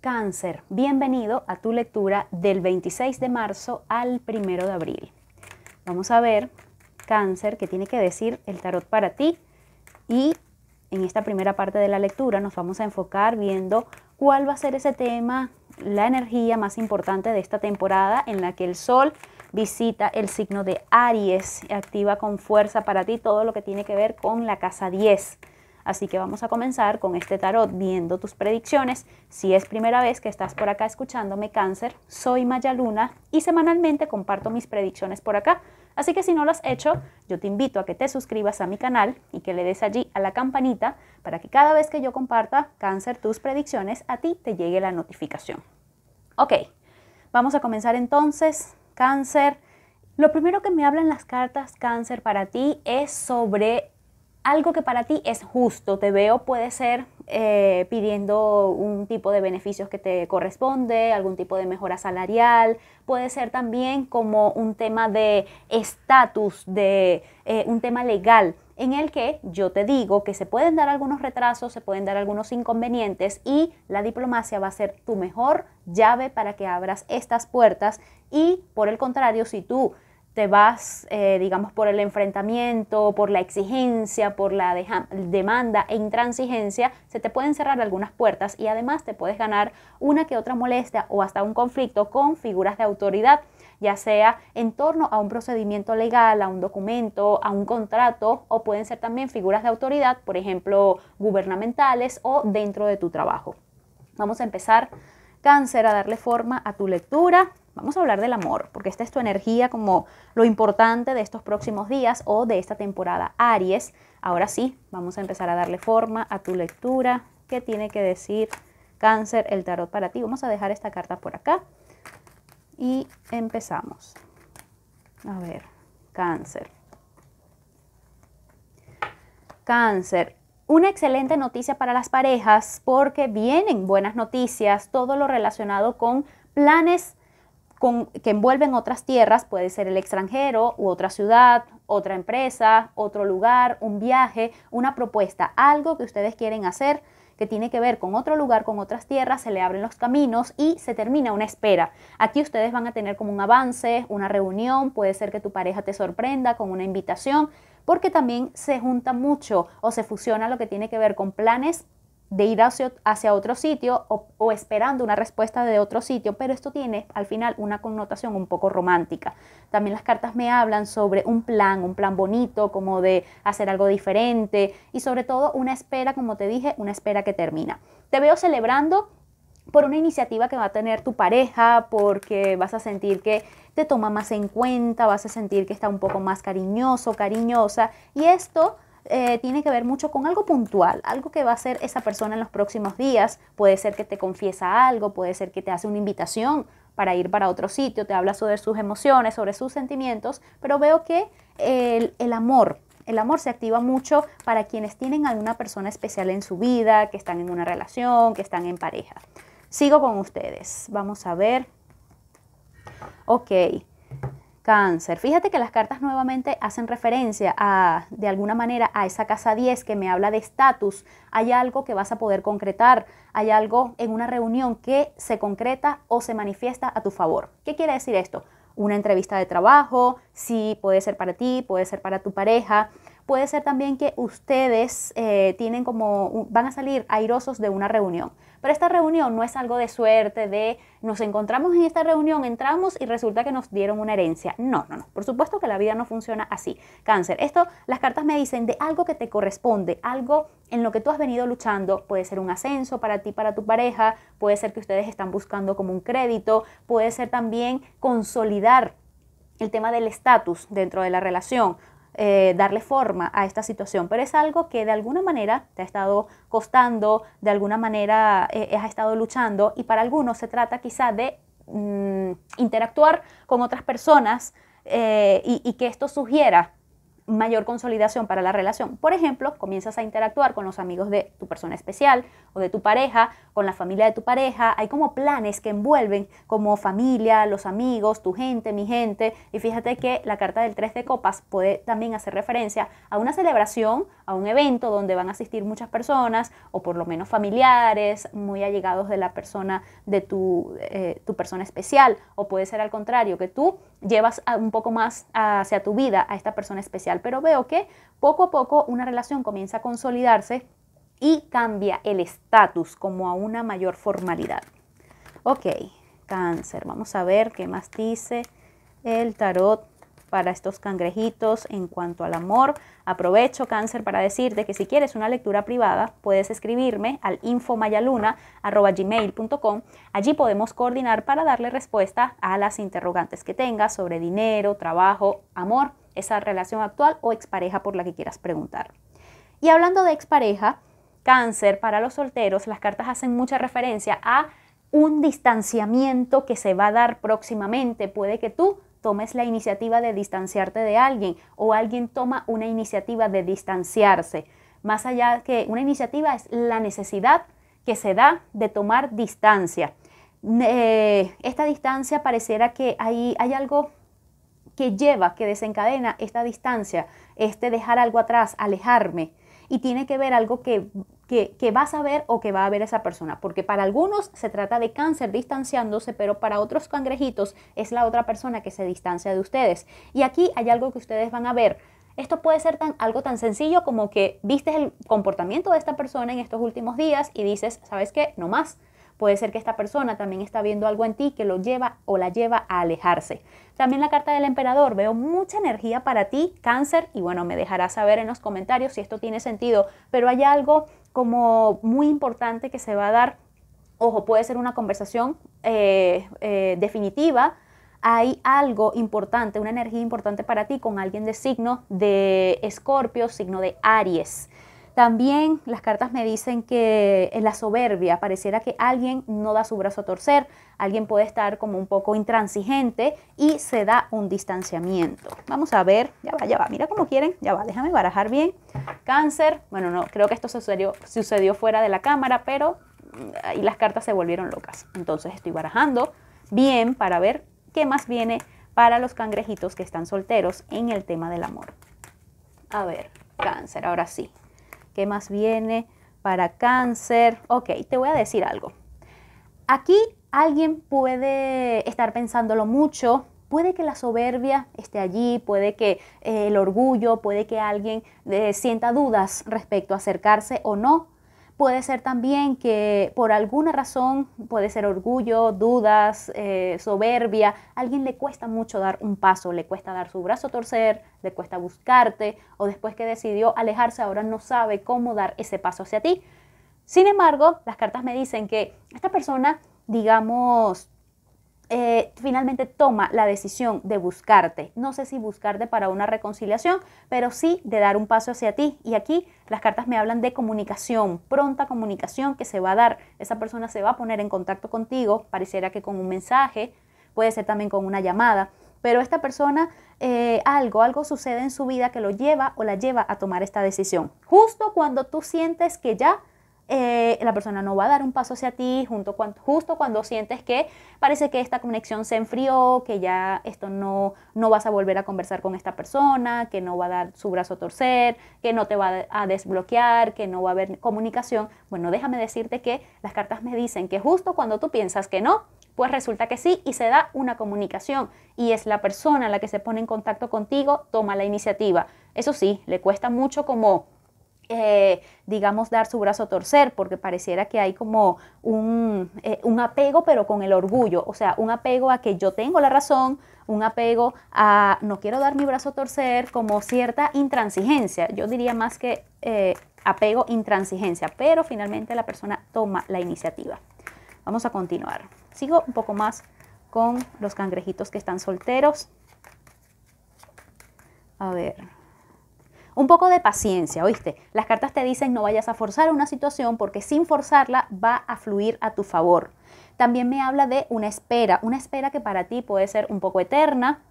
Cáncer, bienvenido a tu lectura del 26 de marzo al 1 de abril. Vamos a ver, Cáncer, qué tiene que decir el tarot para ti. Y en esta primera parte de la lectura nos vamos a enfocar viendo cuál va a ser ese tema, la energía más importante de esta temporada en la que el sol visita el signo de Aries, activa con fuerza para ti todo lo que tiene que ver con la casa 10 Así que vamos a comenzar con este tarot viendo tus predicciones. Si es primera vez que estás por acá escuchándome cáncer, soy Maya Luna y semanalmente comparto mis predicciones por acá. Así que si no lo has hecho, yo te invito a que te suscribas a mi canal y que le des allí a la campanita para que cada vez que yo comparta cáncer tus predicciones, a ti te llegue la notificación. Ok, vamos a comenzar entonces. Cáncer. Lo primero que me hablan las cartas cáncer para ti es sobre algo que para ti es justo. Te veo, puede ser eh, pidiendo un tipo de beneficios que te corresponde, algún tipo de mejora salarial, puede ser también como un tema de estatus, de eh, un tema legal en el que yo te digo que se pueden dar algunos retrasos, se pueden dar algunos inconvenientes y la diplomacia va a ser tu mejor llave para que abras estas puertas y por el contrario, si tú te vas, eh, digamos, por el enfrentamiento, por la exigencia, por la demanda e intransigencia, se te pueden cerrar algunas puertas y además te puedes ganar una que otra molestia o hasta un conflicto con figuras de autoridad, ya sea en torno a un procedimiento legal, a un documento, a un contrato o pueden ser también figuras de autoridad, por ejemplo, gubernamentales o dentro de tu trabajo. Vamos a empezar, cáncer, a darle forma a tu lectura. Vamos a hablar del amor, porque esta es tu energía como lo importante de estos próximos días o de esta temporada Aries. Ahora sí, vamos a empezar a darle forma a tu lectura. ¿Qué tiene que decir cáncer el tarot para ti? Vamos a dejar esta carta por acá y empezamos. A ver, cáncer. Cáncer, una excelente noticia para las parejas porque vienen buenas noticias, todo lo relacionado con planes que envuelven otras tierras, puede ser el extranjero u otra ciudad, otra empresa, otro lugar, un viaje, una propuesta, algo que ustedes quieren hacer que tiene que ver con otro lugar, con otras tierras, se le abren los caminos y se termina una espera. Aquí ustedes van a tener como un avance, una reunión, puede ser que tu pareja te sorprenda con una invitación, porque también se junta mucho o se fusiona lo que tiene que ver con planes de ir hacia, hacia otro sitio o, o, esperando una respuesta de otro sitio, pero esto tiene al final una connotación un poco romántica. También las cartas me hablan sobre un plan, un plan bonito, como de hacer algo diferente y sobre todo una espera, como te dije, una espera que termina. Te veo celebrando por una iniciativa que va a tener tu pareja, porque vas a sentir que te toma más en cuenta, vas a sentir que está un poco más cariñoso, cariñosa y esto eh, tiene que ver mucho con algo puntual, algo que va a hacer esa persona en los próximos días. Puede ser que te confiesa algo, puede ser que te hace una invitación para ir para otro sitio, te habla sobre sus emociones, sobre sus sentimientos, pero veo que el, el amor el amor se activa mucho para quienes tienen alguna persona especial en su vida, que están en una relación, que están en pareja. Sigo con ustedes. Vamos a ver. Ok. Cáncer. Fíjate que las cartas nuevamente hacen referencia a, de alguna manera, a esa casa 10 que me habla de estatus. Hay algo que vas a poder concretar, hay algo en una reunión que se concreta o se manifiesta a tu favor. ¿Qué quiere decir esto? Una entrevista de trabajo, sí, puede ser para ti, puede ser para tu pareja, puede ser también que ustedes eh, tienen como, van a salir airosos de una reunión. Pero esta reunión no es algo de suerte, de nos encontramos en esta reunión, entramos y resulta que nos dieron una herencia. No, no, no. Por supuesto que la vida no funciona así. Cáncer, esto, las cartas me dicen de algo que te corresponde, algo en lo que tú has venido luchando. Puede ser un ascenso para ti, para tu pareja, puede ser que ustedes están buscando como un crédito, puede ser también consolidar el tema del estatus dentro de la relación. Eh, darle forma a esta situación, pero es algo que de alguna manera te ha estado costando, de alguna manera eh, eh, has estado luchando y para algunos se trata quizá de mm, interactuar con otras personas y que esto sugiera mayor consolidación para la relación. Por ejemplo, comienzas a interactuar con los amigos de tu persona especial o de tu pareja, con la familia de tu pareja. Hay como planes que envuelven como familia, los amigos, tu gente, mi gente. Y fíjate que la carta del 3 de copas puede también hacer referencia a una celebración, a un evento donde van a asistir muchas personas o por lo menos familiares muy allegados de la persona de tu, eh, tu persona especial. O puede ser al contrario, que tú llevas un poco más hacia tu vida a esta persona especial pero veo que poco a poco una relación comienza a consolidarse y cambia el estatus como a una mayor formalidad. Ok, cáncer. Vamos a ver qué más dice el tarot para estos cangrejitos en cuanto al amor. Aprovecho, Cáncer, para decirte que si quieres una lectura privada, puedes escribirme al infomayaluna.gmail.com. Allí podemos coordinar para darle respuesta a las interrogantes que tengas sobre dinero, trabajo, amor esa relación actual o expareja por la que quieras preguntar. Y hablando de expareja, cáncer para los solteros, las cartas hacen mucha referencia a un distanciamiento que se va a dar próximamente. Puede que tú tomes la iniciativa de distanciarte de alguien o alguien toma una iniciativa de distanciarse. Más allá que una iniciativa es la necesidad que se da de tomar distancia. Eh, esta distancia pareciera que hay, hay algo que lleva, que desencadena esta distancia, este dejar algo atrás, alejarme. Y tiene que ver algo que, que, vas a ver o que va a ver esa persona. Porque para algunos se trata de cáncer distanciándose, pero para otros cangrejitos es la otra persona que se distancia de ustedes. Y aquí hay algo que ustedes van a ver. Esto puede ser algo tan sencillo como que viste el comportamiento de esta persona en estos últimos días y dices, ¿sabes qué? No más Puede ser que esta persona también está viendo algo en ti que lo lleva o la lleva a alejarse. También la carta del emperador, veo mucha energía para ti, cáncer, y bueno, me dejará saber en los comentarios si esto tiene sentido, pero hay algo como muy importante que se va a dar. Ojo, puede ser una conversación eh, eh, definitiva, hay algo importante, una energía importante para ti con alguien de signo de Escorpio, signo de Aries. También las cartas me dicen que en la soberbia pareciera que alguien no da su brazo a torcer, alguien puede estar como un poco intransigente y se da un distanciamiento. Vamos a ver, ya va, ya va, mira cómo quieren, ya va, déjame barajar bien. Cáncer, bueno, no, creo que esto sucedió, sucedió fuera de la cámara, pero mm, ahí las cartas se volvieron locas. Entonces estoy barajando bien para ver qué más viene para los cangrejitos que están solteros en el tema del amor. A ver, cáncer, ahora sí. ¿Qué más viene para cáncer? Ok, te voy a decir algo. Aquí alguien puede estar pensándolo mucho, puede que la soberbia esté allí, puede que eh, el orgullo, puede que alguien eh, sienta dudas respecto a acercarse o no Puede ser también que por alguna razón, puede ser orgullo, dudas, eh, soberbia, a alguien le cuesta mucho dar un paso, le cuesta dar su brazo a torcer, le cuesta buscarte o después que decidió alejarse ahora no sabe cómo dar ese paso hacia ti. Sin embargo, las cartas me dicen que esta persona, digamos, eh, finalmente toma la decisión de buscarte. No sé si buscarte para una reconciliación, pero sí de dar un paso hacia ti. Y aquí las cartas me hablan de comunicación, pronta comunicación que se va a dar. Esa persona se va a poner en contacto contigo, pareciera que con un mensaje, puede ser también con una llamada. Pero esta persona, eh, algo, algo sucede en su vida que lo lleva o la lleva a tomar esta decisión. Justo cuando tú sientes que ya eh, la persona no va a dar un paso hacia ti junto justo cuando sientes que parece que esta conexión se enfrió, que ya esto no, no vas a volver a conversar con esta persona, que no va a dar su brazo a torcer, que no te va a desbloquear, que no va a haber comunicación. Bueno, déjame decirte que las cartas me dicen que justo cuando tú piensas que no, pues resulta que sí y se da una comunicación y es la persona la que se pone en contacto contigo, toma la iniciativa. Eso sí, le cuesta mucho como eh, digamos, dar su brazo a torcer, porque pareciera que hay como eh, un, apego, pero con el orgullo, o sea, un apego a que yo tengo la razón, un apego a no quiero dar mi brazo a torcer, como cierta intransigencia, yo diría más que eh, apego, intransigencia, pero finalmente la persona toma la iniciativa. Vamos a continuar. Sigo un poco más con los cangrejitos que están solteros. A ver, un poco de paciencia, ¿oíste? Las cartas te dicen no vayas a forzar una situación porque sin forzarla va a fluir a tu favor. También me habla de una espera, una espera que para ti puede ser un poco eterna.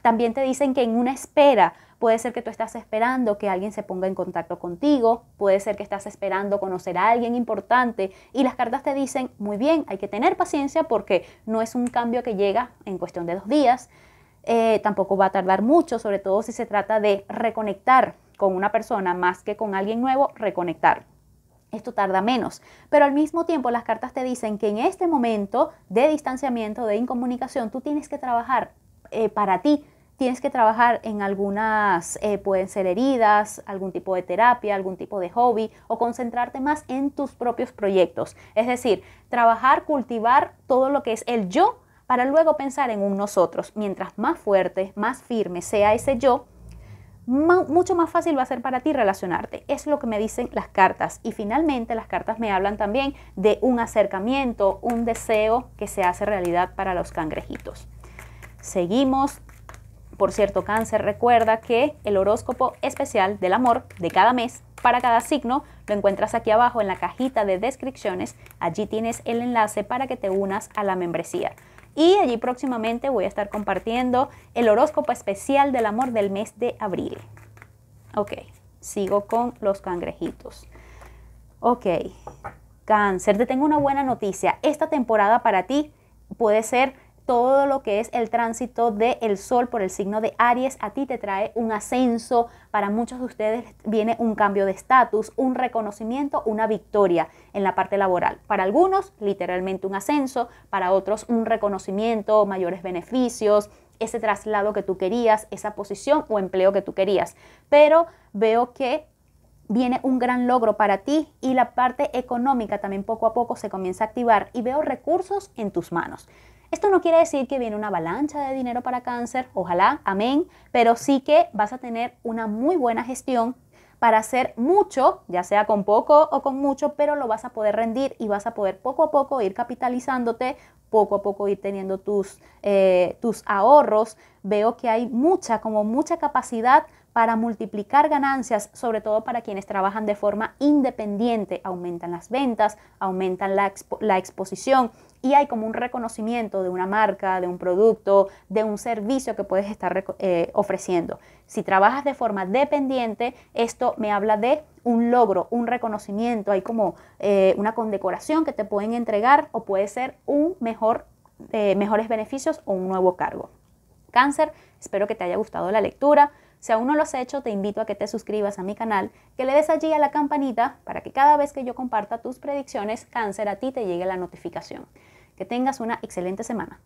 También te dicen que en una espera puede ser que tú estás esperando que alguien se ponga en contacto contigo, puede ser que estás esperando conocer a alguien importante y las cartas te dicen, muy bien, hay que tener paciencia porque no es un cambio que llega en cuestión de dos días, eh, tampoco va a tardar mucho, sobre todo si se trata de reconectar con una persona más que con alguien nuevo, reconectar. Esto tarda menos, pero al mismo tiempo las cartas te dicen que en este momento de distanciamiento, de incomunicación, tú tienes que trabajar eh, para ti, tienes que trabajar en algunas, eh, pueden ser heridas, algún tipo de terapia, algún tipo de hobby o concentrarte más en tus propios proyectos. Es decir, trabajar, cultivar todo lo que es el yo para luego pensar en un nosotros. Mientras más fuerte, más firme sea ese yo, mucho más fácil va a ser para ti relacionarte. Es lo que me dicen las cartas. Y finalmente las cartas me hablan también de un acercamiento, un deseo que se hace realidad para los cangrejitos. Seguimos. Por cierto, cáncer, recuerda que el horóscopo especial del amor de cada mes para cada signo lo encuentras aquí abajo en la cajita de descripciones. Allí tienes el enlace para que te unas a la membresía y allí próximamente voy a estar compartiendo el horóscopo especial del amor del mes de abril. Ok, sigo con los cangrejitos. Ok, cáncer, te tengo una buena noticia. Esta temporada para ti puede ser todo lo que es el tránsito del Sol por el signo de Aries a ti te trae un ascenso, para muchos de ustedes viene un cambio de estatus, un reconocimiento, una victoria en la parte laboral. Para algunos, literalmente un ascenso, para otros un reconocimiento, mayores beneficios, ese traslado que tú querías, esa posición o empleo que tú querías. Pero veo que viene un gran logro para ti y la parte económica también poco a poco se comienza a activar y veo recursos en tus manos. Esto no quiere decir que viene una avalancha de dinero para cáncer, ojalá, amén, pero sí que vas a tener una muy buena gestión para hacer mucho, ya sea con poco o con mucho, pero lo vas a poder rendir y vas a poder poco a poco ir capitalizándote, poco a poco ir teniendo tus, eh, tus ahorros. Veo que hay mucha, como mucha capacidad para multiplicar ganancias, sobre todo para quienes trabajan de forma independiente. Aumentan las ventas, aumentan la exposición, y hay como un reconocimiento de una marca, de un producto, de un servicio que puedes estar eh, ofreciendo. Si trabajas de forma dependiente, esto me habla de un logro, un reconocimiento, hay como eh, una condecoración que te pueden entregar o puede ser un mejor, eh, mejores beneficios o un nuevo cargo. Cáncer, espero que te haya gustado la lectura. Si aún no lo has hecho, te invito a que te suscribas a mi canal, que le des allí a la campanita para que cada vez que yo comparta tus predicciones cáncer a ti te llegue la notificación. Que tengas una excelente semana.